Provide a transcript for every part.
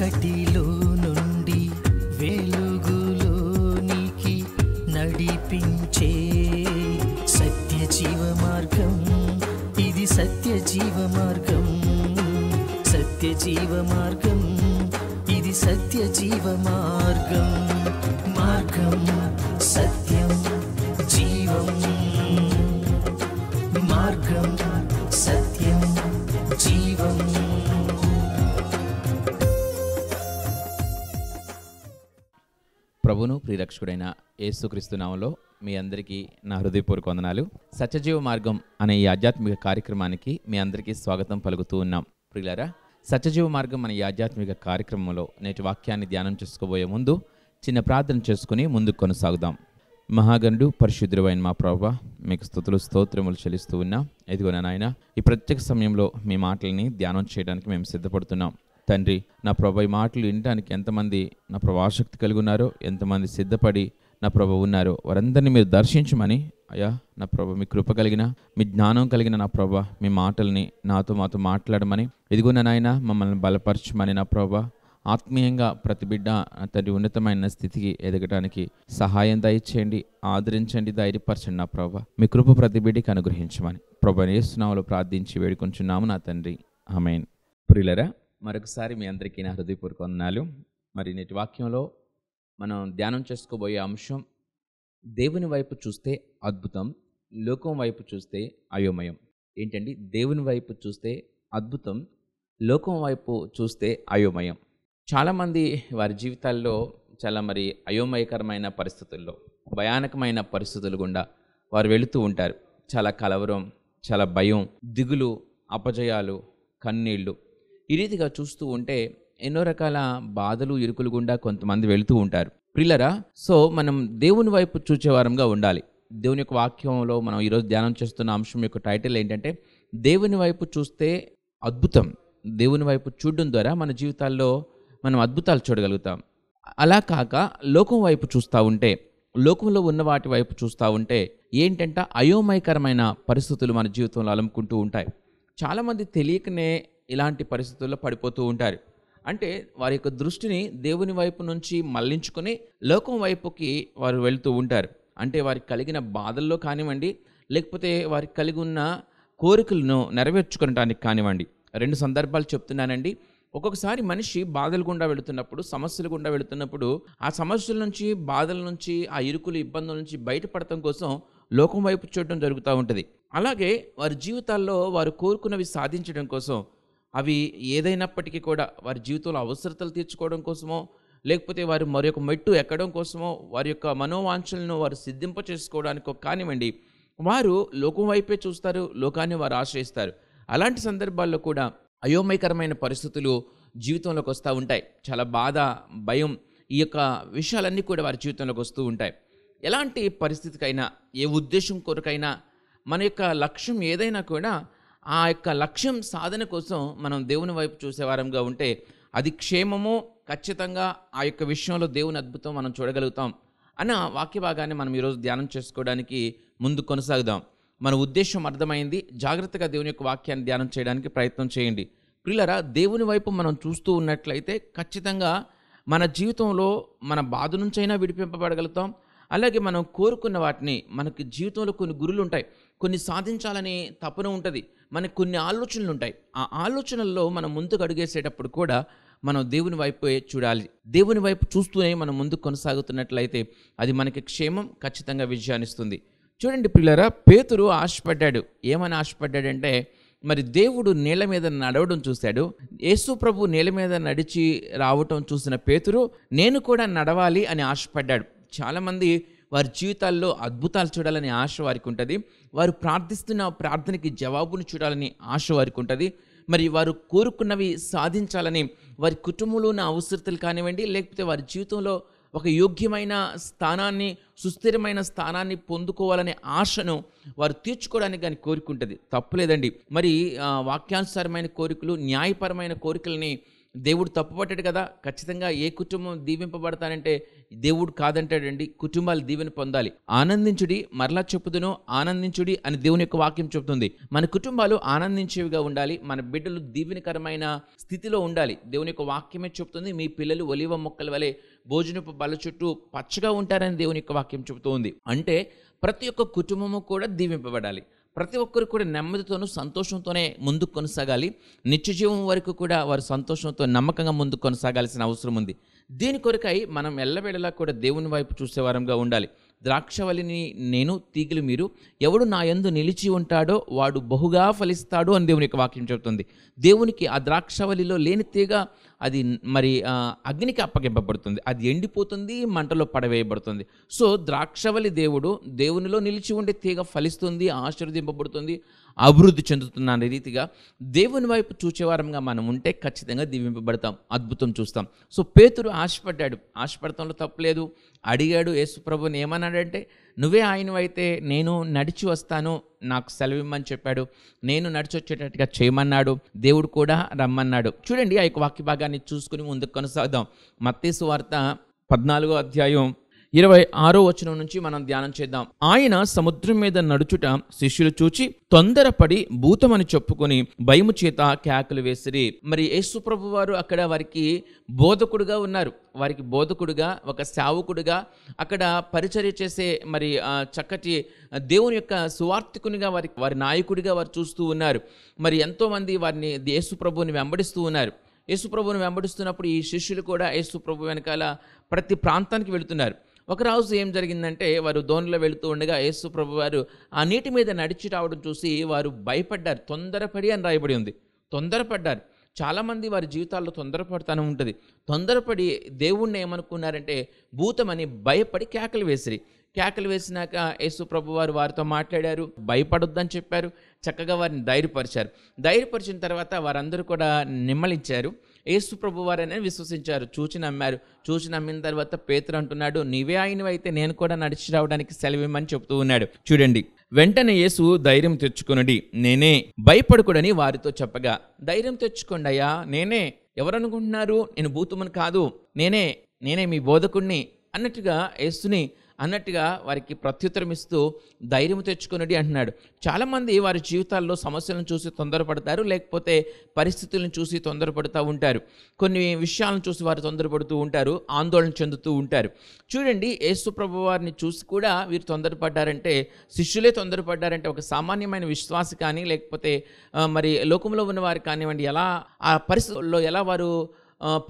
చీకటిలో నుండి వెలుగులోనికి నడిపించే సత్య జీవ మార్గం ఇది సత్య జీవ మార్గం సత్య జీవ మార్గం ఇది సత్య జీవ మార్గం మార్గం ప్రభును యేసుక్రీస్తు యేసుక్రీస్తునామంలో మీ అందరికీ నా హృదయపూర్వక వందనాలు సత్యజీవ మార్గం అనే ఈ ఆధ్యాత్మిక కార్యక్రమానికి మీ అందరికీ స్వాగతం పలుకుతూ ఉన్నాం ప్రియులారా సత్యజీవ మార్గం అనే ఈ ఆధ్యాత్మిక కార్యక్రమంలో నేటి వాక్యాన్ని ధ్యానం చేసుకోబోయే ముందు చిన్న ప్రార్థన చేసుకుని ముందుకు కొనసాగుదాం మహాగండు పరిశుద్రమైన మా ప్రభా మీకు స్థుతులు స్తోత్రములు చెల్లిస్తూ ఉన్నాం ఎదిగో నాయన ఈ ప్రత్యేక సమయంలో మీ మాటలని ధ్యానం చేయడానికి మేము సిద్ధపడుతున్నాం తండ్రి నా ప్రభా ఈ మాటలు వినడానికి ఎంతమంది నా ప్రభు ఆసక్తి కలిగి ఉన్నారో ఎంతమంది సిద్ధపడి నా ప్రభు ఉన్నారో వారందరినీ మీరు దర్శించమని అయ్యా నా ప్రభ మీ కృప కలిగిన మీ జ్ఞానం కలిగిన నా ప్రభ మీ మాటల్ని నాతో మాతో మాట్లాడమని ఇదిగో నాయన మమ్మల్ని బలపరచమని నా ప్రభ ఆత్మీయంగా ప్రతి బిడ్డ తండ్రి ఉన్నతమైన స్థితికి ఎదగడానికి సహాయం దయచేయండి ఆదరించండి ధైర్యపరచండి నా ప్రభ మీ కృప ప్రతి బిడ్డకి అనుగ్రహించమని ప్రభ నేస్తున్నావులు ప్రార్థించి వేడుకొంచున్నాము నా తండ్రి ఆమెన్ ప్రియులరా మరొకసారి మీ అందరికీ నా హృదయపూర్వక వందనాలు మరి నేటి వాక్యంలో మనం ధ్యానం చేసుకోబోయే అంశం దేవుని వైపు చూస్తే అద్భుతం లోకం వైపు చూస్తే అయోమయం ఏంటండి దేవుని వైపు చూస్తే అద్భుతం లోకం వైపు చూస్తే అయోమయం చాలామంది వారి జీవితాల్లో చాలా మరి అయోమయకరమైన పరిస్థితుల్లో భయానకమైన పరిస్థితులు గుండా వారు వెళుతూ ఉంటారు చాలా కలవరం చాలా భయం దిగులు అపజయాలు కన్నీళ్ళు ఈ రీతిగా చూస్తూ ఉంటే ఎన్నో రకాల బాధలు ఇరుకులు గుండా కొంతమంది వెళుతూ ఉంటారు ప్రిల్లరా సో మనం దేవుని వైపు చూచేవారంగా ఉండాలి దేవుని యొక్క వాక్యంలో మనం ఈరోజు ధ్యానం చేస్తున్న అంశం యొక్క టైటిల్ ఏంటంటే దేవుని వైపు చూస్తే అద్భుతం దేవుని వైపు చూడడం ద్వారా మన జీవితాల్లో మనం అద్భుతాలు చూడగలుగుతాం అలా కాక లోకం వైపు చూస్తూ ఉంటే లోకంలో ఉన్న వాటి వైపు చూస్తూ ఉంటే ఏంటంటే అయోమయకరమైన పరిస్థితులు మన జీవితంలో అలముకుంటూ ఉంటాయి చాలామంది తెలియకనే ఇలాంటి పరిస్థితుల్లో పడిపోతూ ఉంటారు అంటే వారి యొక్క దృష్టిని దేవుని వైపు నుంచి మళ్లించుకొని లోకం వైపుకి వారు వెళుతూ ఉంటారు అంటే వారికి కలిగిన బాధల్లో కానివ్వండి లేకపోతే వారికి కలిగి ఉన్న కోరికలను నెరవేర్చుకోవడానికి కానివ్వండి రెండు సందర్భాలు చెప్తున్నానండి ఒక్కొక్కసారి మనిషి బాధలు గుండా వెళుతున్నప్పుడు సమస్యలు గుండా వెళుతున్నప్పుడు ఆ సమస్యల నుంచి బాధల నుంచి ఆ ఇరుకులు ఇబ్బందుల నుంచి బయటపడటం కోసం లోకం వైపు చూడడం జరుగుతూ ఉంటుంది అలాగే వారి జీవితాల్లో వారు కోరుకున్నవి సాధించడం కోసం అవి ఏదైనప్పటికీ కూడా వారి జీవితంలో అవసరతలు తీర్చుకోవడం కోసమో లేకపోతే వారి మరి యొక్క మెట్టు ఎక్కడం కోసమో వారి యొక్క మనోవాంఛలను వారు సిద్ధింప చేసుకోవడానికో కానివ్వండి వారు లోకం వైపే చూస్తారు లోకాన్ని వారు ఆశ్రయిస్తారు అలాంటి సందర్భాల్లో కూడా అయోమయకరమైన పరిస్థితులు జీవితంలోకి వస్తూ ఉంటాయి చాలా బాధ భయం ఈ యొక్క విషయాలన్నీ కూడా వారి జీవితంలోకి వస్తూ ఉంటాయి ఎలాంటి పరిస్థితికైనా ఏ ఉద్దేశం కొరకైనా మన యొక్క లక్ష్యం ఏదైనా కూడా ఆ యొక్క లక్ష్యం సాధన కోసం మనం దేవుని వైపు చూసేవారంగా ఉంటే అది క్షేమము ఖచ్చితంగా ఆ యొక్క విషయంలో దేవుని అద్భుతం మనం చూడగలుగుతాం అన్న వాక్య భాగాన్ని మనం ఈరోజు ధ్యానం చేసుకోవడానికి ముందు కొనసాగుదాం మన ఉద్దేశం అర్థమైంది జాగ్రత్తగా దేవుని యొక్క వాక్యాన్ని ధ్యానం చేయడానికి ప్రయత్నం చేయండి ప్రిల్లరా దేవుని వైపు మనం చూస్తూ ఉన్నట్లయితే ఖచ్చితంగా మన జీవితంలో మన బాధ నుంచైనా విడిపింపబడగలుగుతాం అలాగే మనం కోరుకున్న వాటిని మనకి జీవితంలో కొన్ని గురులు ఉంటాయి కొన్ని సాధించాలని తపన ఉంటుంది మనకు కొన్ని ఆలోచనలు ఉంటాయి ఆ ఆలోచనల్లో మనం ముందుకు అడుగేసేటప్పుడు కూడా మనం దేవుని వైపు చూడాలి దేవుని వైపు చూస్తూనే మనం ముందుకు కొనసాగుతున్నట్లయితే అది మనకి క్షేమం ఖచ్చితంగా విజయాన్నిస్తుంది చూడండి పిల్లరా పేతురు ఆశపడ్డాడు ఏమని ఆశపడ్డాడంటే మరి దేవుడు నేల మీద నడవడం చూశాడు యేసు ప్రభు నేల మీద నడిచి రావటం చూసిన పేతురు నేను కూడా నడవాలి అని ఆశపడ్డాడు చాలామంది వారి జీవితాల్లో అద్భుతాలు చూడాలని ఆశ వారికి ఉంటుంది వారు ప్రార్థిస్తున్న ప్రార్థనకి జవాబును చూడాలని ఆశ వారికి ఉంటుంది మరి వారు కోరుకున్నవి సాధించాలని వారి కుటుంబంలో ఉన్న అవసరతలు కానివ్వండి లేకపోతే వారి జీవితంలో ఒక యోగ్యమైన స్థానాన్ని సుస్థిరమైన స్థానాన్ని పొందుకోవాలనే ఆశను వారు తీర్చుకోవడానికి కానీ కోరుకుంటుంది తప్పులేదండి మరి వాక్యానుసారమైన కోరికలు న్యాయపరమైన కోరికలని దేవుడు తప్పుపట్టాడు కదా ఖచ్చితంగా ఏ కుటుంబం దీవింపబడతానంటే దేవుడు కాదంటాడండి కుటుంబాలు దీవెన పొందాలి ఆనందించుడి మరలా చెప్పుదును ఆనందించుడి అని దేవుని యొక్క వాక్యం చెబుతుంది మన కుటుంబాలు ఆనందించేవిగా ఉండాలి మన బిడ్డలు దీవెనకరమైన స్థితిలో ఉండాలి దేవుని యొక్క వాక్యమే చెబుతుంది మీ పిల్లలు ఒలివ మొక్కల వలె భోజనపు బల చుట్టూ పచ్చగా ఉంటారని దేవుని యొక్క వాక్యం చెబుతోంది అంటే ప్రతి ఒక్క కుటుంబము కూడా దీవింపబడాలి ప్రతి ఒక్కరు కూడా నెమ్మదితోనూ సంతోషంతోనే ముందుకు కొనసాగాలి నిత్య జీవం వరకు కూడా వారు సంతోషంతో నమ్మకంగా ముందుకు కొనసాగాల్సిన అవసరం ఉంది దీని కొరకై మనం ఎల్లవేళలా కూడా దేవుని వైపు చూసేవారంగా ఉండాలి ద్రాక్షవలిని నేను తీగలు మీరు ఎవడు నా యందు నిలిచి ఉంటాడో వాడు బహుగా ఫలిస్తాడు అని దేవుని యొక్క వాక్యం చెబుతుంది దేవునికి ఆ ద్రాక్షవలిలో లేని తీగ అది మరి అగ్నికి అప్పగింపబడుతుంది అది ఎండిపోతుంది మంటలో పడవేయబడుతుంది సో ద్రాక్షవలి దేవుడు దేవునిలో నిలిచి ఉండే తీగ ఫలిస్తుంది ఆశీర్వదింపబడుతుంది అభివృద్ధి చెందుతున్న రీతిగా దేవుని వైపు చూచేవారంగా మనం ఉంటే ఖచ్చితంగా దీవింపబడతాం అద్భుతం చూస్తాం సో పేతురు ఆశపడ్డాడు ఆశపడటంలో తప్పలేదు అడిగాడు యేసుప్రభుని ఏమన్నాడంటే నువ్వే ఆయనవైతే నేను నడిచి వస్తాను నాకు సెలవిమ్మని చెప్పాడు నేను నడిచి వచ్చేటట్టుగా చేయమన్నాడు దేవుడు కూడా రమ్మన్నాడు చూడండి ఆ యొక్క వాక్య భాగాన్ని చూసుకుని ముందుకు కొనసాగుదాం మత్తేసు వార్త పద్నాలుగో అధ్యాయం ఇరవై ఆరో వచనం నుంచి మనం ధ్యానం చేద్దాం ఆయన సముద్రం మీద నడుచుట శిష్యులు చూచి తొందరపడి భూతమని చెప్పుకొని భయము చేత కేకలు వేసిరి మరి ప్రభు వారు అక్కడ వారికి బోధకుడుగా ఉన్నారు వారికి బోధకుడుగా ఒక శావకుడుగా అక్కడ పరిచర్య చేసే మరి చక్కటి దేవుని యొక్క సువార్థికునిగా వారి వారి నాయకుడిగా వారు చూస్తూ ఉన్నారు మరి ఎంతోమంది వారిని యేసుప్రభుని వెంబడిస్తూ ఉన్నారు యేసుప్రభుని వెంబడిస్తున్నప్పుడు ఈ శిష్యులు కూడా ప్రభు వెనకాల ప్రతి ప్రాంతానికి వెళుతున్నారు ఒకరోజు ఏం జరిగిందంటే వారు దోణిలో వెళుతూ ఉండగా యేసు ప్రభు వారు ఆ నీటి మీద నడిచి రావడం చూసి వారు భయపడ్డారు తొందరపడి అని రాయబడి ఉంది తొందరపడ్డారు చాలామంది వారి జీవితాల్లో తొందరపడతానే ఉంటుంది తొందరపడి దేవుణ్ణి ఏమనుకున్నారంటే భూతమని భయపడి కేకలు వేసిరి కేకలు వేసినాక యేసు ప్రభు వారు వారితో మాట్లాడారు భయపడొద్దని చెప్పారు చక్కగా వారిని ధైర్యపరిచారు ధైర్యపరిచిన తర్వాత వారందరూ కూడా నిమ్మలించారు ఏసు ప్రభు వారని విశ్వసించారు చూచి నమ్మారు చూచి నమ్మిన తర్వాత పేతురు అంటున్నాడు నీవే ఆయనవైతే నేను కూడా నడిచి రావడానికి సెలవిమ్మని చెప్తూ ఉన్నాడు చూడండి వెంటనే యేసు ధైర్యం తెచ్చుకునుడి నేనే భయపడకూడని వారితో చెప్పగా ధైర్యం తెచ్చుకోండి అయ్యా నేనే ఎవరనుకుంటున్నారు నేను భూతుమని కాదు నేనే నేనే మీ బోధకుణ్ణి అన్నట్టుగా యేసుని అన్నట్టుగా వారికి ప్రత్యుత్తరం ఇస్తూ ధైర్యం తెచ్చుకునడి అంటున్నాడు చాలామంది వారి జీవితాల్లో సమస్యలను చూసి తొందరపడతారు లేకపోతే పరిస్థితులను చూసి తొందరపడుతూ ఉంటారు కొన్ని విషయాలను చూసి వారు తొందరపడుతూ ఉంటారు ఆందోళన చెందుతూ ఉంటారు చూడండి యేసు ప్రభు వారిని చూసి కూడా వీరు తొందరపడ్డారంటే శిష్యులే తొందరపడ్డారంటే ఒక సామాన్యమైన విశ్వాసం కానీ లేకపోతే మరి లోకంలో ఉన్నవారు కానివ్వండి ఎలా ఆ పరిస్థితుల్లో ఎలా వారు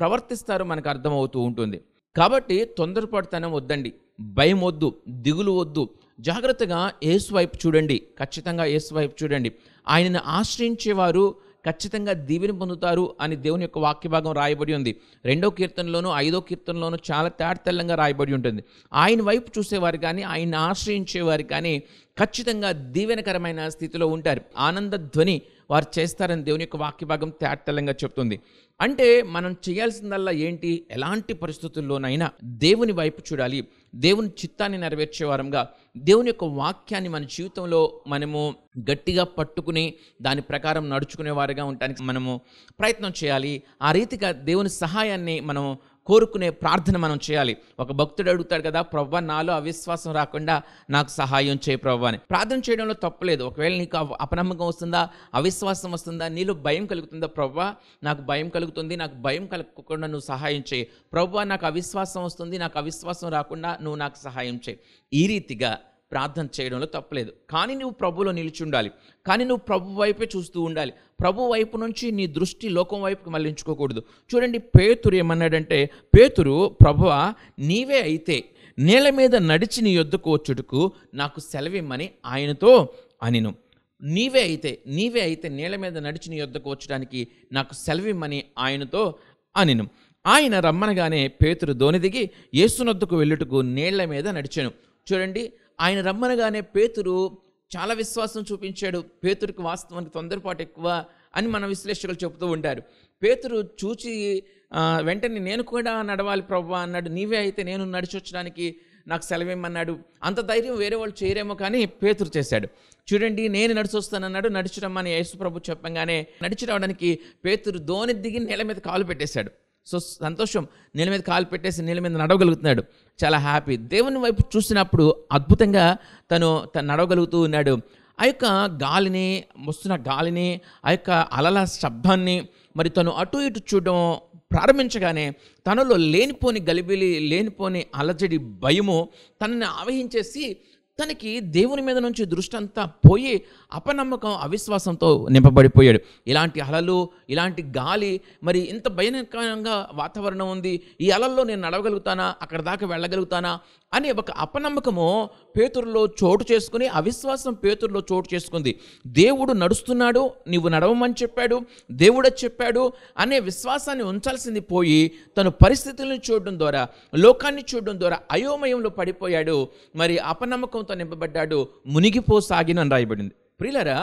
ప్రవర్తిస్తారో మనకు అర్థమవుతూ ఉంటుంది కాబట్టి తొందరపడతనం వద్దండి భయం వద్దు దిగులు వద్దు జాగ్రత్తగా ఏసు వైపు చూడండి ఖచ్చితంగా ఏసు వైపు చూడండి ఆయనను ఆశ్రయించేవారు ఖచ్చితంగా దీవెని పొందుతారు అని దేవుని యొక్క వాక్య భాగం రాయబడి ఉంది రెండో కీర్తనలోనూ ఐదో కీర్తనలోనూ చాలా తేడతెల్లంగా రాయబడి ఉంటుంది ఆయన వైపు చూసేవారు కానీ ఆయన ఆశ్రయించేవారు కానీ ఖచ్చితంగా దీవెనకరమైన స్థితిలో ఉంటారు ఆనంద ధ్వని వారు చేస్తారని దేవుని యొక్క వాక్య భాగం తేటలంగా చెప్తుంది అంటే మనం చేయాల్సిందల్లా ఏంటి ఎలాంటి పరిస్థితుల్లోనైనా దేవుని వైపు చూడాలి దేవుని చిత్తాన్ని నెరవేర్చే వారంగా దేవుని యొక్క వాక్యాన్ని మన జీవితంలో మనము గట్టిగా పట్టుకుని దాని ప్రకారం నడుచుకునే వారుగా ఉండడానికి మనము ప్రయత్నం చేయాలి ఆ రీతిగా దేవుని సహాయాన్ని మనం కోరుకునే ప్రార్థన మనం చేయాలి ఒక భక్తుడు అడుగుతాడు కదా ప్రవ్వ నాలో అవిశ్వాసం రాకుండా నాకు సహాయం చేయ ప్రవ్వ అని ప్రార్థన చేయడంలో తప్పలేదు ఒకవేళ నీకు అపనమ్మకం వస్తుందా అవిశ్వాసం వస్తుందా నీలో భయం కలుగుతుందా ప్రవ్వ నాకు భయం కలుగుతుంది నాకు భయం కలగకుండా నువ్వు సహాయం చేయి ప్రవ్వ నాకు అవిశ్వాసం వస్తుంది నాకు అవిశ్వాసం రాకుండా నువ్వు నాకు సహాయం చేయి ఈ రీతిగా ప్రార్థన చేయడంలో తప్పలేదు కానీ నువ్వు ప్రభులో నిలిచి ఉండాలి కానీ నువ్వు ప్రభు వైపే చూస్తూ ఉండాలి ప్రభు వైపు నుంచి నీ దృష్టి లోకం వైపుకి మళ్ళించుకోకూడదు చూడండి పేతురు ఏమన్నాడంటే పేతురు ప్రభువ నీవే అయితే నేల మీద నడిచి నీ యొద్దకు వచ్చుటకు నాకు సెలవిమ్మని ఆయనతో అనిను నీవే అయితే నీవే అయితే నేల మీద నడిచి నీ యొద్దకు వచ్చడానికి నాకు సెలవిమ్మని ఆయనతో అనిను ఆయన రమ్మనగానే పేతురు దోని దిగి యేసునొద్దకు వెళ్ళుటకు నీళ్ల మీద నడిచాను చూడండి ఆయన రమ్మనగానే పేతురు చాలా విశ్వాసం చూపించాడు పేతురికి వాస్తవానికి తొందరపాటు ఎక్కువ అని మన విశ్లేషకులు చెబుతూ ఉంటారు పేతురు చూచి వెంటనే నేను కూడా నడవాలి ప్రభు అన్నాడు నీవే అయితే నేను నడిచొచ్చడానికి నాకు సెలవేమన్నాడు అంత ధైర్యం వేరే వాళ్ళు చేయరేమో కానీ పేతురు చేశాడు చూడండి నేను నడిచొస్తానన్నాడు నడిచిరమ్మని యేసు ప్రభు చెప్పంగానే నడిచి రావడానికి పేతురు దోని దిగి నేల మీద కాలు పెట్టేశాడు సో సంతోషం నేల మీద కాలు పెట్టేసి నేల మీద నడవగలుగుతున్నాడు చాలా హ్యాపీ దేవుని వైపు చూసినప్పుడు అద్భుతంగా తను తను నడవగలుగుతూ ఉన్నాడు ఆ యొక్క గాలిని వస్తున్న గాలిని ఆ యొక్క అలల శబ్దాన్ని మరి తను అటు ఇటు చూడడం ప్రారంభించగానే తనలో లేనిపోని గలిబిలి లేనిపోని అలజడి భయము తనని ఆవహించేసి తనకి దేవుని మీద నుంచి దృష్టి అంతా పోయి అపనమ్మకం అవిశ్వాసంతో నింపబడిపోయాడు ఇలాంటి అలలు ఇలాంటి గాలి మరి ఇంత భయంకరంగా వాతావరణం ఉంది ఈ అలల్లో నేను నడవగలుగుతానా అక్కడ దాకా వెళ్ళగలుగుతానా అనే ఒక అపనమ్మకము పేతురులో చోటు చేసుకుని అవిశ్వాసం పేతురులో చోటు చేసుకుంది దేవుడు నడుస్తున్నాడు నీవు నడవమని చెప్పాడు దేవుడే చెప్పాడు అనే విశ్వాసాన్ని ఉంచాల్సింది పోయి తను పరిస్థితులను చూడడం ద్వారా లోకాన్ని చూడడం ద్వారా అయోమయంలో పడిపోయాడు మరి అపనమ్మకంతో నింపబడ్డాడు మునిగిపోసాగిన రాయబడింది ప్రియులరా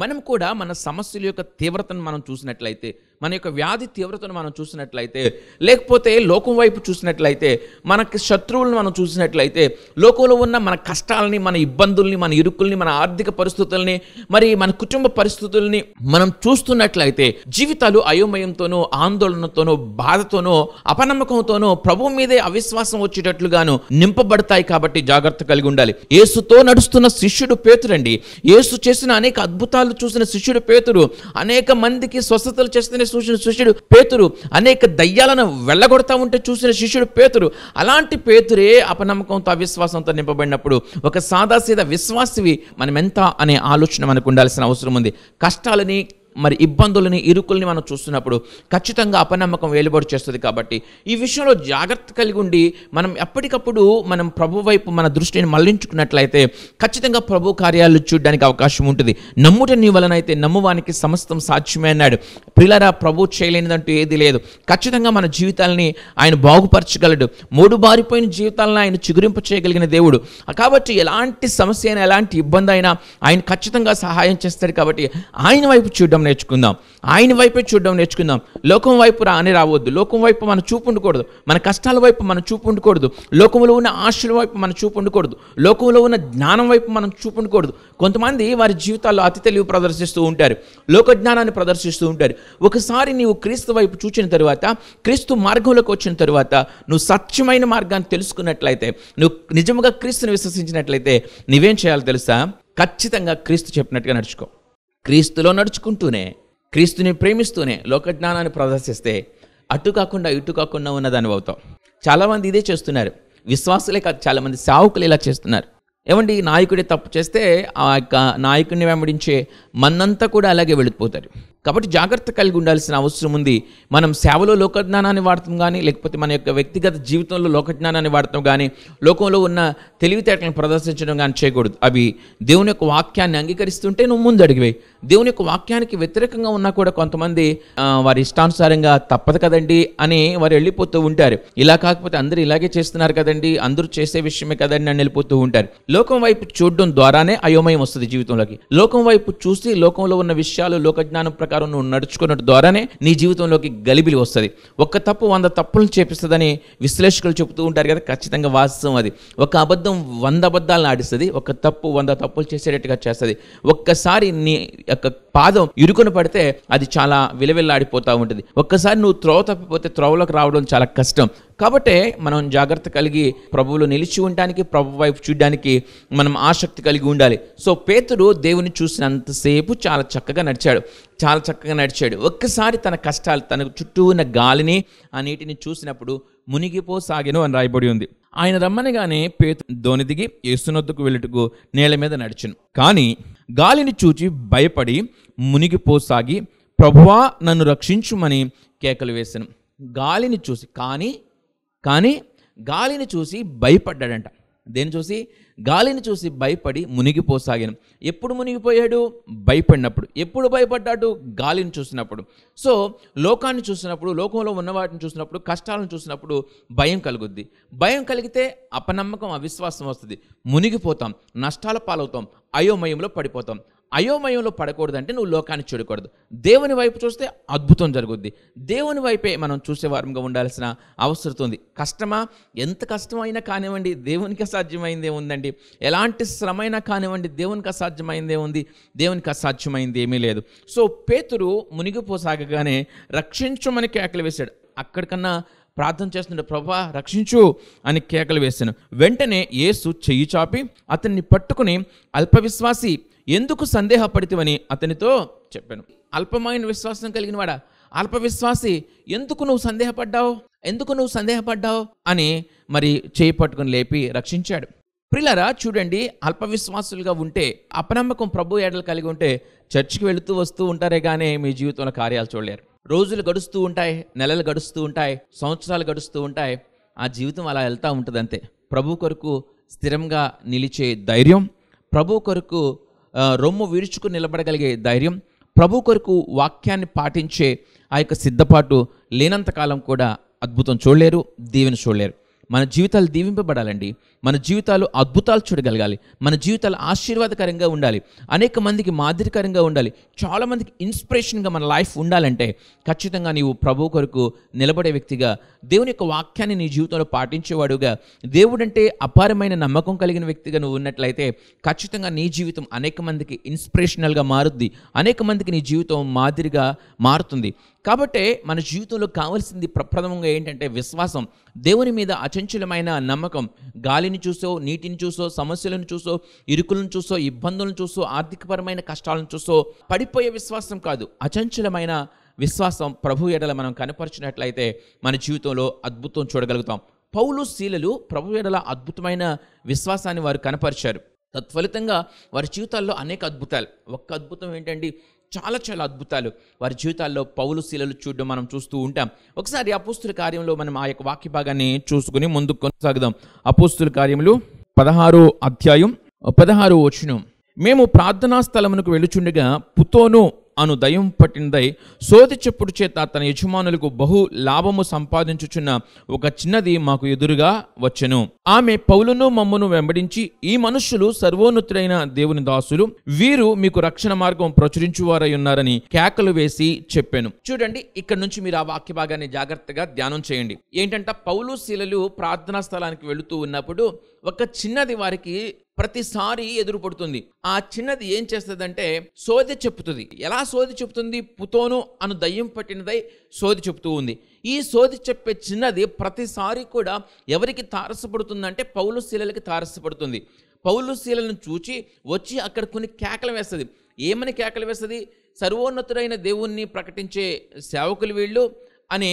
మనం కూడా మన సమస్యల యొక్క తీవ్రతను మనం చూసినట్లయితే మన యొక్క వ్యాధి తీవ్రతను మనం చూసినట్లయితే లేకపోతే లోకం వైపు చూసినట్లయితే మనకి శత్రువులను మనం చూసినట్లయితే లోకంలో ఉన్న మన కష్టాలని మన ఇబ్బందుల్ని మన ఇరుకుల్ని మన ఆర్థిక పరిస్థితుల్ని మరి మన కుటుంబ పరిస్థితుల్ని మనం చూస్తున్నట్లయితే జీవితాలు అయోమయంతోనో ఆందోళనతోనో బాధతోనో అపనమ్మకంతోనో ప్రభు మీదే అవిశ్వాసం వచ్చేటట్లుగాను నింపబడతాయి కాబట్టి జాగ్రత్త కలిగి ఉండాలి ఏసుతో నడుస్తున్న శిష్యుడు పేతురండి ఏసు చేసిన అనేక అద్భుత అద్భుతాలు చూసిన శిష్యుడు పేతురు అనేక మందికి స్వస్థతలు చేస్తేనే చూసిన శిష్యుడు పేతురు అనేక దయ్యాలను వెళ్ళగొడతా ఉంటే చూసిన శిష్యుడు పేతురు అలాంటి పేతురే అపనమ్మకంతో అవిశ్వాసంతో నింపబడినప్పుడు ఒక సాదాసీద విశ్వాసివి మనమెంత అనే ఆలోచన మనకు ఉండాల్సిన అవసరం ఉంది కష్టాలని మరి ఇబ్బందులని ఇరుకుల్ని మనం చూస్తున్నప్పుడు ఖచ్చితంగా అపనమ్మకం వేలుబడి చేస్తుంది కాబట్టి ఈ విషయంలో జాగ్రత్త కలిగి ఉండి మనం ఎప్పటికప్పుడు మనం ప్రభు వైపు మన దృష్టిని మళ్లించుకున్నట్లయితే ఖచ్చితంగా ప్రభు కార్యాలు చూడడానికి అవకాశం ఉంటుంది నమ్ముట నీ వలనైతే నమ్మువానికి సమస్తం సాధ్యమే అన్నాడు పిల్లరా ప్రభు చేయలేనిదంటూ ఏది లేదు ఖచ్చితంగా మన జీవితాలని ఆయన బాగుపరచగలడు మూడు బారిపోయిన జీవితాలను ఆయన చిగురింప చేయగలిగిన దేవుడు కాబట్టి ఎలాంటి సమస్య అయినా ఎలాంటి ఇబ్బంది అయినా ఆయన ఖచ్చితంగా సహాయం చేస్తాడు కాబట్టి ఆయన వైపు చూడడం నేర్చుకుందాం ఆయన వైపే చూడడం నేర్చుకుందాం లోకం వైపు రా అని రావద్దు లోకం వైపు మనం చూపు ఉండకూడదు మన కష్టాల వైపు మనం చూపు ఉండకూడదు లోకంలో ఉన్న ఆశల వైపు మనం చూపు ఉండకూడదు లోకంలో ఉన్న జ్ఞానం వైపు మనం చూపు ఉండకూడదు కొంతమంది వారి జీవితాల్లో అతి తెలివి ప్రదర్శిస్తూ ఉంటారు లోక జ్ఞానాన్ని ప్రదర్శిస్తూ ఉంటారు ఒకసారి నీవు క్రీస్తు వైపు చూచిన తర్వాత క్రీస్తు మార్గంలోకి వచ్చిన తర్వాత నువ్వు సత్యమైన మార్గాన్ని తెలుసుకున్నట్లయితే నువ్వు నిజంగా క్రీస్తుని విశ్వసించినట్లయితే నువ్వేం చేయాలో తెలుసా ఖచ్చితంగా క్రీస్తు చెప్పినట్టుగా నడుచుకో క్రీస్తులో నడుచుకుంటూనే క్రీస్తుని ప్రేమిస్తూనే లోక జ్ఞానాన్ని ప్రదర్శిస్తే అటు కాకుండా ఇటు కాకుండా ఉన్నదాన్ని అవుతాం చాలామంది ఇదే చేస్తున్నారు విశ్వాసులే కాదు చాలామంది సావుకులు ఇలా చేస్తున్నారు ఏమండి నాయకుడే తప్పు చేస్తే ఆ యొక్క నాయకుడిని వెంబడించే మన్నంతా కూడా అలాగే వెళ్ళిపోతారు కాబట్టి జాగ్రత్త కలిగి ఉండాల్సిన అవసరం ఉంది మనం సేవలో లోకజ్ఞానాన్ని వాడతాం కానీ లేకపోతే మన యొక్క వ్యక్తిగత జీవితంలో లోకజ్ఞానాన్ని వాడతాం కానీ లోకంలో ఉన్న తెలివితేటలను ప్రదర్శించడం కానీ చేయకూడదు అవి దేవుని యొక్క వాక్యాన్ని అంగీకరిస్తుంటే నువ్వు అడిగివే దేవుని యొక్క వాక్యానికి వ్యతిరేకంగా ఉన్నా కూడా కొంతమంది వారి ఇష్టానుసారంగా తప్పదు కదండి అని వారు వెళ్ళిపోతూ ఉంటారు ఇలా కాకపోతే అందరూ ఇలాగే చేస్తున్నారు కదండి అందరూ చేసే విషయమే కదండి అని వెళ్ళిపోతూ ఉంటారు లోకం వైపు చూడడం ద్వారానే అయోమయం వస్తుంది జీవితంలోకి లోకం వైపు చూసి లోకంలో ఉన్న విషయాలు లోక జ్ఞానం ప్రకారం నువ్వు నడుచుకున్నట్టు ద్వారానే నీ జీవితంలోకి గలిబిలి వస్తుంది ఒక్క తప్పు వంద తప్పులను చేపిస్తుందని విశ్లేషకులు చెబుతూ ఉంటారు కదా ఖచ్చితంగా వాస్తవం అది ఒక అబద్ధం వంద అబద్ధాలను ఆడిస్తుంది ఒక తప్పు వంద తప్పులు చేసేటట్టుగా చేస్తుంది ఒక్కసారి నీ యొక్క పాదం ఇరుకున పడితే అది చాలా విలవిల్లాడిపోతూ ఉంటుంది ఒక్కసారి నువ్వు త్రోవ తప్పిపోతే త్రోవలోకి రావడం చాలా కష్టం కాబట్టి మనం జాగ్రత్త కలిగి ప్రభువులు నిలిచి ఉండడానికి ప్రభు వైపు చూడడానికి మనం ఆసక్తి కలిగి ఉండాలి సో పేతుడు దేవుని చూసినంతసేపు చాలా చక్కగా నడిచాడు చాలా చక్కగా నడిచాడు ఒక్కసారి తన కష్టాలు తన చుట్టూ ఉన్న గాలిని ఆ నీటిని చూసినప్పుడు మునిగిపోసాగెను అని రాయబడి ఉంది ఆయన రమ్మనగానే పేత ధోని దిగి యేసునొద్దుకు వెళ్ళుటకు నేల మీద నడిచను కానీ గాలిని చూచి భయపడి మునిగిపోసాగి ప్రభువా నన్ను రక్షించుమని కేకలు వేశాను గాలిని చూసి కానీ కానీ గాలిని చూసి భయపడ్డాడంట దేని చూసి గాలిని చూసి భయపడి మునిగిపోసాగాను ఎప్పుడు మునిగిపోయాడు భయపడినప్పుడు ఎప్పుడు భయపడ్డాడు గాలిని చూసినప్పుడు సో లోకాన్ని చూసినప్పుడు లోకంలో ఉన్న వాటిని చూసినప్పుడు కష్టాలను చూసినప్పుడు భయం కలుగుద్ది భయం కలిగితే అపనమ్మకం అవిశ్వాసం వస్తుంది మునిగిపోతాం నష్టాల పాలవుతాం అయోమయంలో పడిపోతాం అయోమయంలో పడకూడదంటే నువ్వు లోకాన్ని చూడకూడదు దేవుని వైపు చూస్తే అద్భుతం జరుగుద్ది దేవుని వైపే మనం చూసే వారంగా ఉండాల్సిన అవసరం ఉంది కష్టమా ఎంత కష్టమైనా కానివ్వండి దేవునికి అసాధ్యమైందే ఉందండి ఎలాంటి శ్రమైనా కానివ్వండి దేవునికి అసాధ్యమైందే ఉంది దేవునికి అసాధ్యమైంది ఏమీ లేదు సో పేతురు మునిగిపోసాగగానే రక్షించమని కేకలు వేశాడు అక్కడికన్నా ప్రార్థన చేస్తుండే ప్రభా రక్షించు అని కేకలు వేశాను వెంటనే యేసు చెయ్యి చాపి అతన్ని పట్టుకుని అల్పవిశ్వాసి ఎందుకు సందేహపడితివని అతనితో చెప్పాను అల్పమైన విశ్వాసం కలిగిన వాడా అల్ప విశ్వాసి ఎందుకు నువ్వు సందేహపడ్డావు ఎందుకు నువ్వు సందేహపడ్డావు అని మరి చేయి పట్టుకుని లేపి రక్షించాడు ప్రిలరా చూడండి అల్ప విశ్వాసులుగా ఉంటే అపనమ్మకం ప్రభు ఏడలు కలిగి ఉంటే చర్చికి వెళుతూ వస్తూ ఉంటారే కానీ మీ జీవితంలో కార్యాలు చూడలేరు రోజులు గడుస్తూ ఉంటాయి నెలలు గడుస్తూ ఉంటాయి సంవత్సరాలు గడుస్తూ ఉంటాయి ఆ జీవితం అలా వెళ్తూ ఉంటుంది అంతే ప్రభు కొరకు స్థిరంగా నిలిచే ధైర్యం ప్రభు కొరకు రొమ్ము విరుచుకు నిలబడగలిగే ధైర్యం ప్రభు కొరకు వాక్యాన్ని పాటించే ఆ యొక్క సిద్ధపాటు లేనంతకాలం కూడా అద్భుతం చూడలేరు దీవెన చూడలేరు మన జీవితాలు దీవింపబడాలండి మన జీవితాలు అద్భుతాలు చూడగలగాలి మన జీవితాలు ఆశీర్వాదకరంగా ఉండాలి అనేక మందికి మాదిరికరంగా ఉండాలి చాలామందికి ఇన్స్పిరేషన్గా మన లైఫ్ ఉండాలంటే ఖచ్చితంగా నీవు ప్రభు కొరకు నిలబడే వ్యక్తిగా దేవుని యొక్క వాక్యాన్ని నీ జీవితంలో పాటించేవాడుగా దేవుడంటే అపారమైన నమ్మకం కలిగిన వ్యక్తిగా నువ్వు ఉన్నట్లయితే ఖచ్చితంగా నీ జీవితం అనేక మందికి ఇన్స్పిరేషనల్గా మారుద్ది అనేక మందికి నీ జీవితం మాదిరిగా మారుతుంది కాబట్టి మన జీవితంలో కావాల్సింది ప్రప్రథమంగా ఏంటంటే విశ్వాసం దేవుని మీద అచంచలమైన నమ్మకం గాలిని చూసో నీటిని చూసో సమస్యలను చూసో ఇరుకులను చూసో ఇబ్బందులను చూసో ఆర్థికపరమైన కష్టాలను చూసో పడిపోయే విశ్వాసం కాదు అచంచలమైన విశ్వాసం ప్రభు ఎడల మనం కనపరిచినట్లయితే మన జీవితంలో అద్భుతం చూడగలుగుతాం పౌలు శీలలు ప్రభు ఎడల అద్భుతమైన విశ్వాసాన్ని వారు కనపరిచారు తత్ఫలితంగా వారి జీవితాల్లో అనేక అద్భుతాలు ఒక్క అద్భుతం ఏంటండి చాలా చాలా అద్భుతాలు వారి జీవితాల్లో పౌలు శిలలు చూడడం మనం చూస్తూ ఉంటాం ఒకసారి అపోస్తుల కార్యంలో మనం ఆ యొక్క వాక్య భాగాన్ని చూసుకుని ముందుకు కొనసాగుదాం అపోస్తుల కార్యములు పదహారో అధ్యాయం పదహారో వచనం మేము ప్రార్థనా స్థలమునకు వెళుచుండగా పుతోను అను దయం పట్టినదై సోది చెప్పుడు చేత తన యజమానులకు బహు లాభము సంపాదించుచున్న ఒక చిన్నది మాకు ఎదురుగా వచ్చెను ఆమె పౌలును మమ్మను వెంబడించి ఈ మనుషులు సర్వోన్నతుడైన దేవుని దాసులు వీరు మీకు రక్షణ మార్గం ప్రచురించువారై ఉన్నారని కేకలు వేసి చెప్పాను చూడండి ఇక్కడ నుంచి మీరు ఆ వాక్య భాగాన్ని జాగ్రత్తగా ధ్యానం చేయండి ఏంటంటే పౌలు శీలలు ప్రార్థనా స్థలానికి వెళుతూ ఉన్నప్పుడు ఒక చిన్నది వారికి ప్రతిసారి ఎదురు పడుతుంది ఆ చిన్నది ఏం చేస్తుందంటే సోది చెప్తుంది ఎలా సోది చెప్తుంది పుతోను అను దయ్యం పట్టినదై సోది చెప్తూ ఉంది ఈ సోది చెప్పే చిన్నది ప్రతిసారి కూడా ఎవరికి తారసపడుతుందంటే పౌలు శీలలకి తారసపడుతుంది పౌలు శీలను చూచి వచ్చి అక్కడ కొన్ని కేకలు వేస్తుంది ఏమని కేకలు వేస్తుంది సర్వోన్నతుడైన దేవుణ్ణి ప్రకటించే సేవకులు వీళ్ళు అనే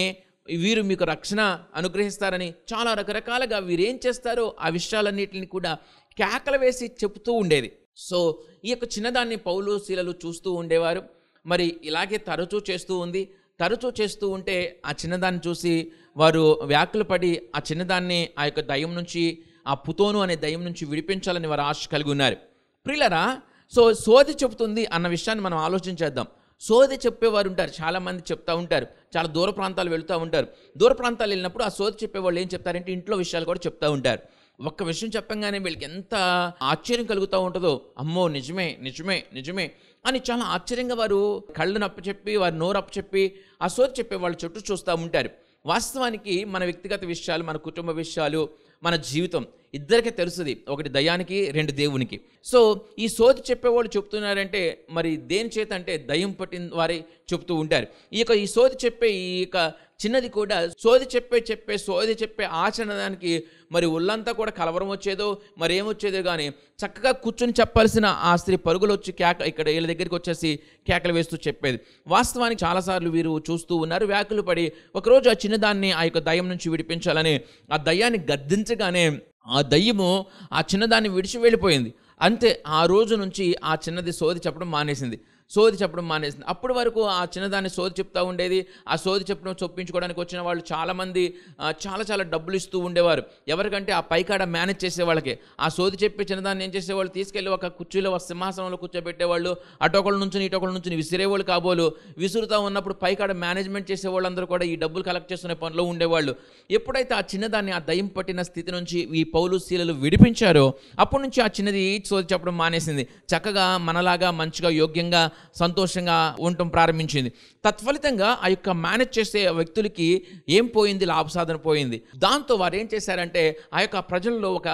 వీరు మీకు రక్షణ అనుగ్రహిస్తారని చాలా రకరకాలుగా వీరేం చేస్తారో ఆ విషయాలన్నింటిని కూడా కేకలు వేసి చెబుతూ ఉండేది సో ఈ యొక్క చిన్నదాన్ని పౌలు శీలలు చూస్తూ ఉండేవారు మరి ఇలాగే తరచూ చేస్తూ ఉంది తరచూ చేస్తూ ఉంటే ఆ చిన్నదాన్ని చూసి వారు వ్యాకులు పడి ఆ చిన్నదాన్ని ఆ యొక్క దయం నుంచి ఆ పుతోను అనే దయం నుంచి విడిపించాలని వారు ఆశ కలిగి ఉన్నారు ప్రిలరా సో సోది చెబుతుంది అన్న విషయాన్ని మనం ఆలోచించేద్దాం సోద చెప్పేవారు ఉంటారు చాలామంది చెప్తూ ఉంటారు చాలా దూర ప్రాంతాలు వెళుతూ ఉంటారు దూర ప్రాంతాలు వెళ్ళినప్పుడు ఆ సోద చెప్పేవాళ్ళు ఏం చెప్తారంటే ఇంట్లో విషయాలు కూడా చెప్తూ ఉంటారు ఒక్క విషయం చెప్పంగానే వీళ్ళకి ఎంత ఆశ్చర్యం కలుగుతూ ఉంటుందో అమ్మో నిజమే నిజమే నిజమే అని చాలా ఆశ్చర్యంగా వారు కళ్ళు నప్పు చెప్పి వారు నోరు అప్పచెప్పి ఆ సోద చెప్పే వాళ్ళ చుట్టూ చూస్తూ ఉంటారు వాస్తవానికి మన వ్యక్తిగత విషయాలు మన కుటుంబ విషయాలు మన జీవితం ఇద్దరికి తెలుస్తుంది ఒకటి దయానికి రెండు దేవునికి సో ఈ సోది చెప్పేవాళ్ళు చెప్తున్నారంటే మరి దేని చేత అంటే దయ్యం పట్టిన వారే చెప్తూ ఉంటారు ఈ యొక్క ఈ సోది చెప్పే ఈ యొక్క చిన్నది కూడా సోది చెప్పే చెప్పే సోది చెప్పే ఆచరణ దానికి మరి ఒళ్ళంతా కూడా కలవరం వచ్చేదో మరి ఏమొచ్చేదో కానీ చక్కగా కూర్చొని చెప్పాల్సిన ఆ స్త్రీ పరుగులు వచ్చి కేక ఇక్కడ వీళ్ళ దగ్గరికి వచ్చేసి కేకలు వేస్తూ చెప్పేది వాస్తవానికి చాలాసార్లు వీరు చూస్తూ ఉన్నారు వ్యాకులు పడి ఒకరోజు ఆ చిన్నదాన్ని ఆ యొక్క దయ్యం నుంచి విడిపించాలని ఆ దయ్యాన్ని గద్దించగానే ఆ దయ్యము ఆ చిన్నదాన్ని విడిచి వెళ్ళిపోయింది అంతే ఆ రోజు నుంచి ఆ చిన్నది సోది చెప్పడం మానేసింది సోది చెప్పడం మానేసింది అప్పటి వరకు ఆ చిన్నదాన్ని సోది చెప్తూ ఉండేది ఆ సోది చెప్పడం చొప్పించుకోవడానికి వచ్చిన వాళ్ళు చాలామంది చాలా చాలా డబ్బులు ఇస్తూ ఉండేవారు ఎవరికంటే ఆ పైకాడ మేనేజ్ చేసే వాళ్ళకి ఆ సోది చెప్పే చిన్నదాన్ని ఏం చేసేవాళ్ళు తీసుకెళ్ళి ఒక కుర్చీలో ఒక సింహాసనంలో కూర్చోబెట్టేవాళ్ళు అటొకళ్ళ నుంచి ఇటొకళ్ళ నుంచి విసిరేవాళ్ళు కాబోలు విసురుతూ ఉన్నప్పుడు పైకాడ మేనేజ్మెంట్ చేసే వాళ్ళందరూ కూడా ఈ డబ్బులు కలెక్ట్ చేసుకునే పనిలో ఉండేవాళ్ళు ఎప్పుడైతే ఆ చిన్నదాన్ని ఆ దయం పట్టిన స్థితి నుంచి ఈ పౌలు శీలలు విడిపించారో అప్పటి నుంచి ఆ చిన్నది సోది చెప్పడం మానేసింది చక్కగా మనలాగా మంచిగా యోగ్యంగా సంతోషంగా ఉండటం ప్రారంభించింది తత్ఫలితంగా ఆ యొక్క మేనేజ్ చేసే వ్యక్తులకి ఏం పోయింది లాభసాధన పోయింది దాంతో వారు ఏం చేశారంటే ఆ యొక్క ప్రజల్లో ఒక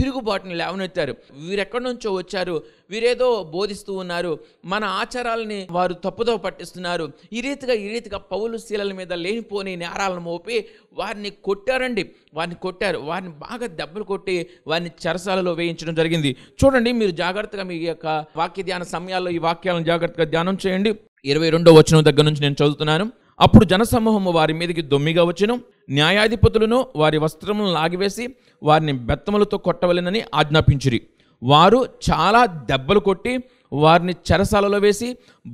తిరుగుబాటును లేవనెత్తారు వీరెక్కడి నుంచో వచ్చారు వీరేదో బోధిస్తూ ఉన్నారు మన ఆచారాలని వారు తప్పుదో పట్టిస్తున్నారు ఈ రీతిగా ఈ రీతిగా పౌలు శీలల మీద లేనిపోని నేరాలను మోపి వారిని కొట్టారండి వారిని కొట్టారు వారిని బాగా దెబ్బలు కొట్టి వారిని చెరసాలలో వేయించడం జరిగింది చూడండి మీరు జాగ్రత్తగా మీ యొక్క వాక్య ధ్యాన సమయాల్లో ఈ వాక్యాలను జాగ్రత్తగా ధ్యానం చేయండి ఇరవై రెండో వచనం దగ్గర నుంచి నేను చదువుతున్నాను అప్పుడు జనసమూహము వారి మీదకి దొమ్మిగా వచ్చను న్యాయాధిపతులను వారి వస్త్రములను లాగివేసి వారిని బెత్తములతో కొట్టవలెనని ఆజ్ఞాపించిరి వారు చాలా దెబ్బలు కొట్టి వారిని చెరసాలలో వేసి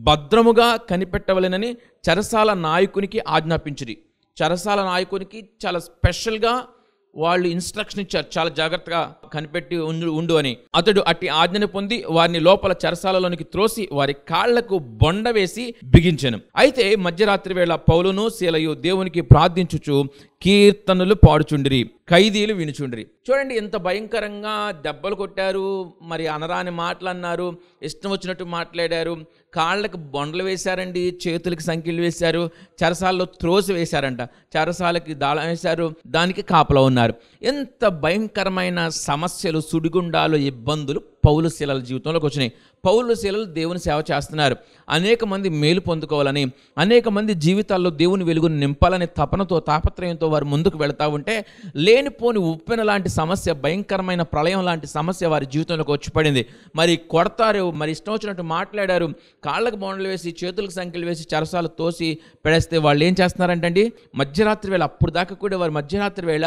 భద్రముగా కనిపెట్టవలెనని చెరసాల నాయకునికి ఆజ్ఞాపించిరి చెరసాల నాయకునికి చాలా స్పెషల్గా వాళ్ళు ఇన్స్ట్రక్షన్ ఇచ్చారు చాలా జాగ్రత్తగా కనిపెట్టి ఉండు ఉండు అని అతడు అట్టి ఆజ్ఞను పొంది వారిని లోపల చరసాలలోనికి త్రోసి వారి కాళ్లకు బొండ వేసి బిగించను అయితే మధ్యరాత్రి వేళ పౌలును శీలయు దేవునికి ప్రార్థించుచు కీర్తనలు పాడుచుండిరి ఖైదీలు వినుచుండ్రి చూడండి ఎంత భయంకరంగా దెబ్బలు కొట్టారు మరి అనరాని మాటలు అన్నారు ఇష్టం వచ్చినట్టు మాట్లాడారు కాళ్ళకి బొండలు వేశారండి చేతులకి సంఖ్యలు వేశారు చరసాల్లో త్రోసి వేశారంట చరసాలకి దాళం వేశారు దానికి కాపలా ఉన్నారు ఎంత భయంకరమైన సమస్యలు సుడిగుండాలు ఇబ్బందులు పౌలు శిలల జీవితంలోకి వచ్చినాయి పౌరుల శిలలు దేవుని సేవ చేస్తున్నారు అనేక మంది మేలు పొందుకోవాలని అనేక మంది జీవితాల్లో దేవుని వెలుగును నింపాలనే తపనతో తాపత్రయంతో వారు ముందుకు వెళుతూ ఉంటే లేనిపోని ఉప్పెన లాంటి సమస్య భయంకరమైన ప్రళయం లాంటి సమస్య వారి జీవితంలోకి వచ్చి పడింది మరి కొడతారు మరి ఇష్టం వచ్చినట్టు మాట్లాడారు కాళ్ళకు బోండలు వేసి చేతులకు సంఖ్యలు వేసి చరసాలు తోసి పెడేస్తే వాళ్ళు ఏం చేస్తున్నారంటండి మధ్యరాత్రి వేళ అప్పుడు దాకా కూడా వారు మధ్యరాత్రి వేళ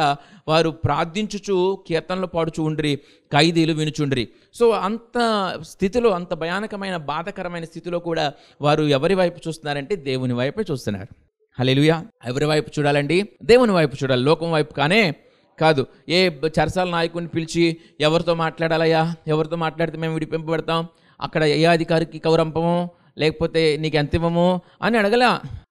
వారు ప్రార్థించుచు కీర్తనలు పాడుచు ఉండ్రి ఖైదీలు వినుచుండ్రి సో అంత స్థితిలో అంత భయానకమైన బాధకరమైన స్థితిలో కూడా వారు ఎవరి వైపు చూస్తున్నారంటే దేవుని వైపే చూస్తున్నారు హలెలుయా ఎవరి వైపు చూడాలండి దేవుని వైపు చూడాలి లోకం వైపు కానే కాదు ఏ చరసాల నాయకుని పిలిచి ఎవరితో మాట్లాడాలయ్యా ఎవరితో మాట్లాడితే మేము విడిపింపబడతాం అక్కడ ఏ అధికారికి కౌరంపము లేకపోతే నీకు ఎంత ఇవ్వము అని అడగల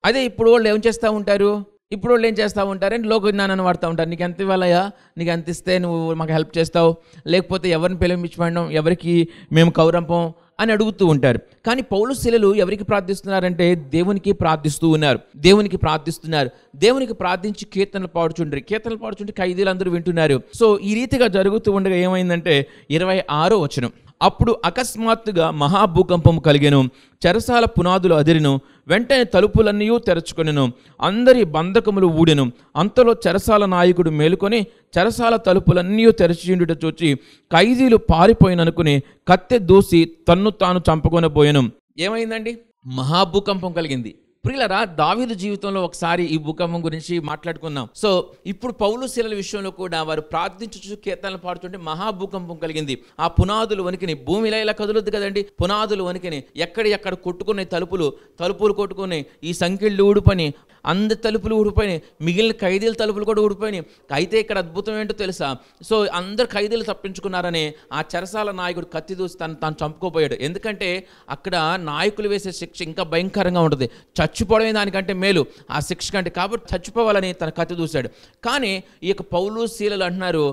అదే ఇప్పుడు వాళ్ళు ఏం చేస్తూ ఉంటారు ఇప్పుడు వాళ్ళు ఏం చేస్తూ ఉంటారని లోక విజ్ఞానాన్ని వాడుతూ ఉంటారు నీకు ఎంత ఇవ్వాలయ్యా నీకు ఎంత ఇస్తే నువ్వు మాకు హెల్ప్ చేస్తావు లేకపోతే ఎవరిని పిలిపించమండం ఎవరికి మేము కౌరంపం అని అడుగుతూ ఉంటారు కానీ పౌలు శిలలు ఎవరికి ప్రార్థిస్తున్నారంటే దేవునికి ప్రార్థిస్తూ ఉన్నారు దేవునికి ప్రార్థిస్తున్నారు దేవునికి ప్రార్థించి కీర్తనలు పాడుచుండ్రి కీర్తనలు పాడుచుంటే ఖైదీలు అందరూ వింటున్నారు సో ఈ రీతిగా జరుగుతూ ఉండగా ఏమైందంటే ఇరవై ఆరో వచనం అప్పుడు అకస్మాత్తుగా మహాభూకంపం కలిగెను చెరసాల పునాదులు అదిరిను వెంటనే తలుపులన్నీ తెరచుకొనిను అందరి బంధకములు ఊడెను అంతలో చెరసాల నాయకుడు మేలుకొని చెరసాల తలుపులన్నీ తెరచిండుట చూచి ఖైదీలు పారిపోయిననుకుని కత్తె దూసి తన్ను తాను చంపుకొని పోయాను ఏమైందండి మహాభూకంపం కలిగింది ప్రియులరా దావిదు జీవితంలో ఒకసారి ఈ భూకంపం గురించి మాట్లాడుకుందాం సో ఇప్పుడు పౌలు శిలల విషయంలో కూడా వారు ప్రార్థించు కీర్తనలు పాడుతుంటే మహాభూకంపం కలిగింది ఆ పునాదులు వణికిని భూమి ఇలా ఇలా కదులుద్ది కదండి పునాదులు వణికిని ఎక్కడ ఎక్కడ కొట్టుకునే తలుపులు తలుపులు కొట్టుకుని ఈ సంఖ్యలు ఊడిపని అంద తలుపులు ఊడిపోయినాయి మిగిలిన ఖైదీల తలుపులు కూడా ఊడిపోయినాయి అయితే ఇక్కడ అద్భుతం ఏంటో తెలుసా సో అందరు ఖైదీలు తప్పించుకున్నారని ఆ చెరసాల నాయకుడు కత్తి దూసి తను తను చంపుకోపోయాడు ఎందుకంటే అక్కడ నాయకులు వేసే శిక్ష ఇంకా భయంకరంగా ఉంటుంది చచ్చిపోవడమే దానికంటే మేలు ఆ శిక్ష కంటే కాబట్టి చచ్చిపోవాలని తన కత్తి దూశాడు కానీ ఈ యొక్క పౌలు శీలలు అంటున్నారు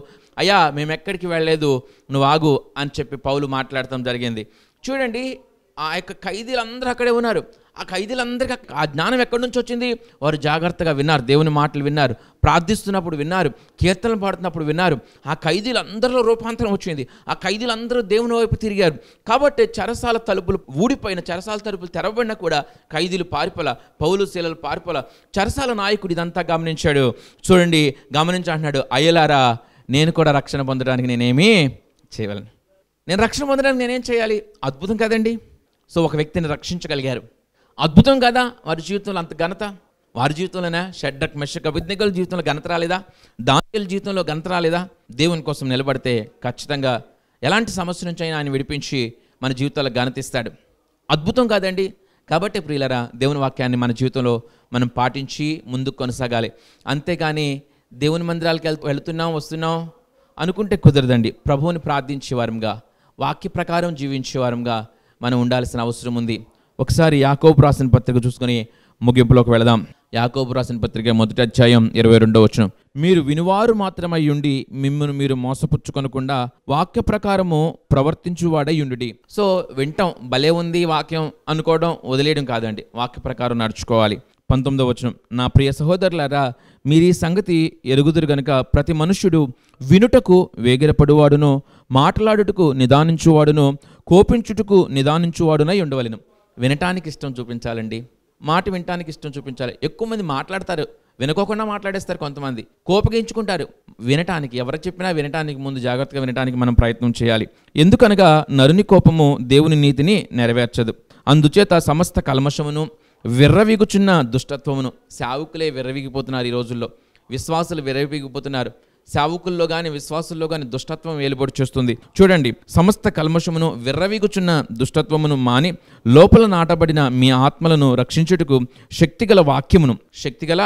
అయ్యా మేము ఎక్కడికి వెళ్ళలేదు నువ్వు ఆగు అని చెప్పి పౌలు మాట్లాడటం జరిగింది చూడండి ఆ యొక్క ఖైదీలు అందరూ అక్కడే ఉన్నారు ఆ ఖైదీలందరికీ ఆ జ్ఞానం ఎక్కడి నుంచి వచ్చింది వారు జాగ్రత్తగా విన్నారు దేవుని మాటలు విన్నారు ప్రార్థిస్తున్నప్పుడు విన్నారు కీర్తనలు పాడుతున్నప్పుడు విన్నారు ఆ ఖైదీలందరిలో రూపాంతరం వచ్చింది ఆ ఖైదీలందరూ దేవుని వైపు తిరిగారు కాబట్టి చరసాల తలుపులు ఊడిపోయిన చరసాల తలుపులు తెరవబడినా కూడా ఖైదీలు పారిపోల పౌలు శీలలు పారిపోల చరసాల నాయకుడు ఇదంతా గమనించాడు చూడండి గమనించంటున్నాడు అయ్యలారా నేను కూడా రక్షణ పొందడానికి నేనేమి చేయగలను నేను రక్షణ పొందడానికి నేనేం చేయాలి అద్భుతం కదండి సో ఒక వ్యక్తిని రక్షించగలిగారు అద్భుతం కదా వారి జీవితంలో అంత ఘనత వారి జీవితంలోనే షడ్డక్ మెషక్ అభిజ్ఞకుల జీవితంలో ఘనత రాలేదా దానికల జీవితంలో ఘనత రాలేదా దేవుని కోసం నిలబడితే ఖచ్చితంగా ఎలాంటి సమస్య నుంచి అయినా ఆయన విడిపించి మన ఘనత ఘనతిస్తాడు అద్భుతం కాదండి కాబట్టి ప్రియులరా దేవుని వాక్యాన్ని మన జీవితంలో మనం పాటించి ముందుకు కొనసాగాలి అంతేగాని దేవుని మందిరాలకు వెళుతున్నాం వస్తున్నాం అనుకుంటే కుదరదండి ప్రభువుని ప్రార్థించేవారంగా వాక్య ప్రకారం జీవించేవారంగా మనం ఉండాల్సిన అవసరం ఉంది ఒకసారి యాకోబు రాసిన పత్రిక చూసుకొని ముగింపులోకి వెళదాం యాకోబు రాసిన పత్రిక మొదటి అధ్యాయం ఇరవై రెండో వచ్చిన మీరు వినువారు మాత్రమై ఉండి మిమ్మల్ని మీరు మోసపుచ్చుకొనకుండా వాక్య ప్రకారము ప్రవర్తించువాడై ఉండి సో వింటాం భలే ఉంది వాక్యం అనుకోవడం వదిలేయడం కాదండి వాక్య ప్రకారం నడుచుకోవాలి పంతొమ్మిదవ వచనం నా ప్రియ సహోదరులారా మీరు ఈ సంగతి ఎరుగుదురు గనుక ప్రతి మనుష్యుడు వినుటకు వేగిరపడువాడును మాట్లాడుటకు నిదానించువాడును కోపించుటకు నిదానించువాడునై ఉండవలను వినటానికి ఇష్టం చూపించాలండి మాట వినటానికి ఇష్టం చూపించాలి ఎక్కువ మంది మాట్లాడతారు వినకోకుండా మాట్లాడేస్తారు కొంతమంది కోపగించుకుంటారు వినటానికి ఎవరు చెప్పినా వినటానికి ముందు జాగ్రత్తగా వినటానికి మనం ప్రయత్నం చేయాలి ఎందుకనగా నరుని కోపము దేవుని నీతిని నెరవేర్చదు అందుచేత సమస్త కల్మషమును విర్రవీగుచున్న దుష్టత్వమును సావుకులే విర్రవీగిపోతున్నారు ఈ రోజుల్లో విశ్వాసులు విర్రవీగిపోతున్నారు సేవకుల్లో కానీ విశ్వాసుల్లో కానీ దుష్టత్వం వేలుబడి చేస్తుంది చూడండి సమస్త కల్మషమును విర్రవీగుచున్న దుష్టత్వమును మాని లోపల నాటబడిన మీ ఆత్మలను రక్షించుటకు శక్తిగల వాక్యమును శక్తిగల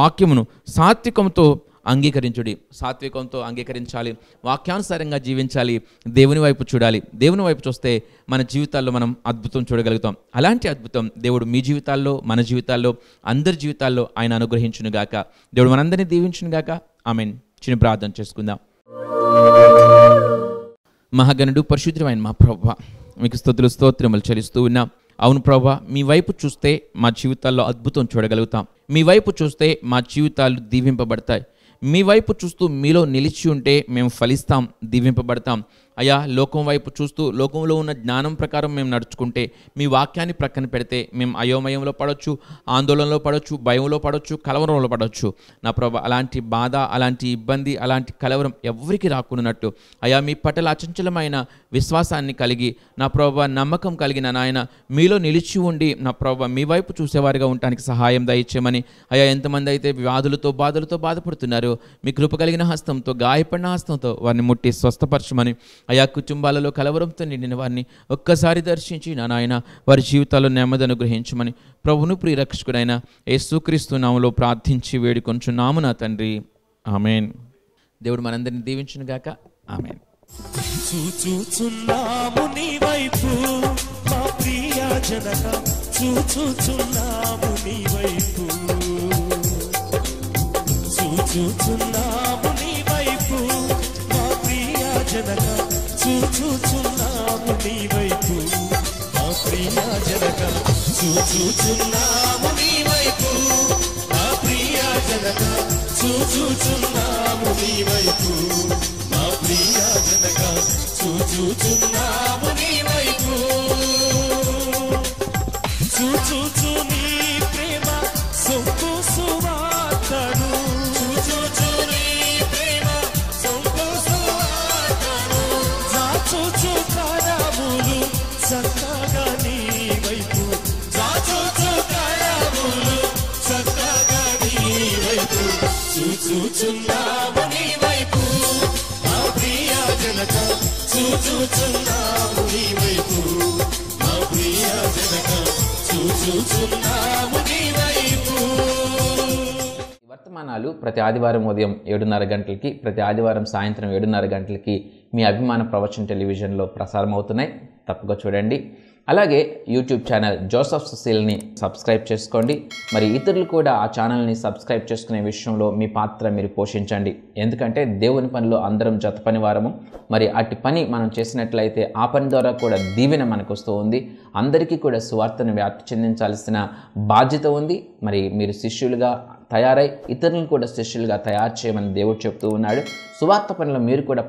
వాక్యమును సాత్వికంతో అంగీకరించుడి సాత్వికంతో అంగీకరించాలి వాక్యానుసారంగా జీవించాలి దేవుని వైపు చూడాలి దేవుని వైపు చూస్తే మన జీవితాల్లో మనం అద్భుతం చూడగలుగుతాం అలాంటి అద్భుతం దేవుడు మీ జీవితాల్లో మన జీవితాల్లో అందరి జీవితాల్లో ఆయన అనుగ్రహించునుగాక దేవుడు మనందరినీ దీవించునుగాక ఐ మీన్ చిన్న ప్రార్థన చేసుకుందాం మహాగణుడు పరిశుద్ధమైన మా ప్రభ మీకు స్థుతులు స్తోత్రములు చెల్లిస్తూ ఉన్నాం అవును ప్రభా మీ వైపు చూస్తే మా జీవితాల్లో అద్భుతం చూడగలుగుతాం మీ వైపు చూస్తే మా జీవితాలు దీవింపబడతాయి మీ వైపు చూస్తూ మీలో నిలిచి ఉంటే మేము ఫలిస్తాం దీవింపబడతాం అయ్యా లోకం వైపు చూస్తూ లోకంలో ఉన్న జ్ఞానం ప్రకారం మేము నడుచుకుంటే మీ వాక్యాన్ని ప్రక్కన పెడితే మేము అయోమయంలో పడవచ్చు ఆందోళనలో పడవచ్చు భయంలో పడవచ్చు కలవరంలో పడవచ్చు నా ప్రభా అలాంటి బాధ అలాంటి ఇబ్బంది అలాంటి కలవరం ఎవరికి రాకున్నట్టు అయా మీ పట్ల అచంచలమైన విశ్వాసాన్ని కలిగి నా ప్రభావ నమ్మకం కలిగిన నాయన మీలో నిలిచి ఉండి నా ప్రభావ మీ వైపు చూసేవారిగా ఉండటానికి సహాయం దయచేయమని అయా ఎంతమంది అయితే వ్యాధులతో బాధలతో బాధపడుతున్నారు మీ కృప కలిగిన హస్తంతో గాయపడిన హస్తంతో వారిని ముట్టి స్వస్థపరచమని అయా కుటుంబాలలో కలవరంతో నిండిన వారిని ఒక్కసారి దర్శించి నా నాయన వారి జీవితాల్లో నెమ్మది అనుగ్రహించమని ప్రభును ప్రియరక్షకుడైన యేసుక్రీస్తు నామలో ప్రార్థించి వేడుకొంచున్నాము నా తండ్రి ఆమెన్ దేవుడు మనందరిని గాక ఆమెన్ చూచుచున్నాము నీ వైపు మా జనక చూచుచున్నాము నీ వైపు చూచుచున్నాము నీ వైపు మా ప్రియా జనక చూచు చూచున్నాము నీ వైపు నా ప్రియ జనక చూచుచున్నాము నీ వైపు నా ప్రియ జనక చూచుచున్నాము నీ వైపు నా ప్రియ జనక చూచుచున్నాము నీ నీ వైపు మా ప్రియ జనక నీ వైపు మా ప్రియ జనక నీ వైపు వర్తమానాలు ప్రతి ఆదివారం ఉదయం ఏడున్నర గంటలకి ప్రతి ఆదివారం సాయంత్రం ఏడున్నర గంటలకి మీ అభిమాన ప్రవచన టెలివిజన్లో ప్రసారం అవుతున్నాయి తప్పక చూడండి అలాగే యూట్యూబ్ ఛానల్ జోసఫ్ సుశీల్ని సబ్స్క్రైబ్ చేసుకోండి మరి ఇతరులు కూడా ఆ ఛానల్ని సబ్స్క్రైబ్ చేసుకునే విషయంలో మీ పాత్ర మీరు పోషించండి ఎందుకంటే దేవుని పనిలో అందరం జత పని వారము మరి అట్టి పని మనం చేసినట్లయితే ఆ పని ద్వారా కూడా దీవెన మనకు వస్తూ ఉంది అందరికీ కూడా సువార్తను వ్యాప్తి చెందించాల్సిన బాధ్యత ఉంది మరి మీరు శిష్యులుగా తయారై ఇతరులను కూడా శిష్యులుగా తయారు చేయమని దేవుడు చెప్తూ ఉన్నాడు సువార్త పనిలో మీరు కూడా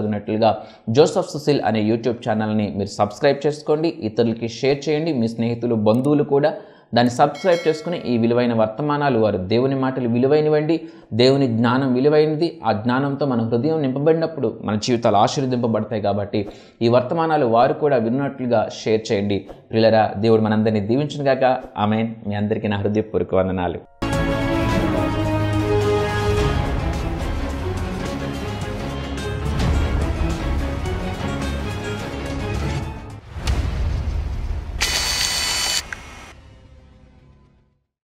అగినట్లుగా జోసఫ్ సుశీల్ అనే యూట్యూబ్ ఛానల్ని మీరు సబ్స్క్రైబ్ చేసుకోండి ఇతరులకి షేర్ చేయండి మీ స్నేహితులు బంధువులు కూడా దాన్ని సబ్స్క్రైబ్ చేసుకుని ఈ విలువైన వర్తమానాలు వారు దేవుని మాటలు విలువైనవండి దేవుని జ్ఞానం విలువైనది ఆ జ్ఞానంతో మన హృదయం నింపబడినప్పుడు మన జీవితాలు ఆశీర్వదింపబడతాయి కాబట్టి ఈ వర్తమానాలు వారు కూడా విన్నట్లుగా షేర్ చేయండి పిల్లరా దేవుడు మనందరినీ దీవించుగాక ఆమె మీ అందరికీ నా హృదయపూర్వక వందనాలు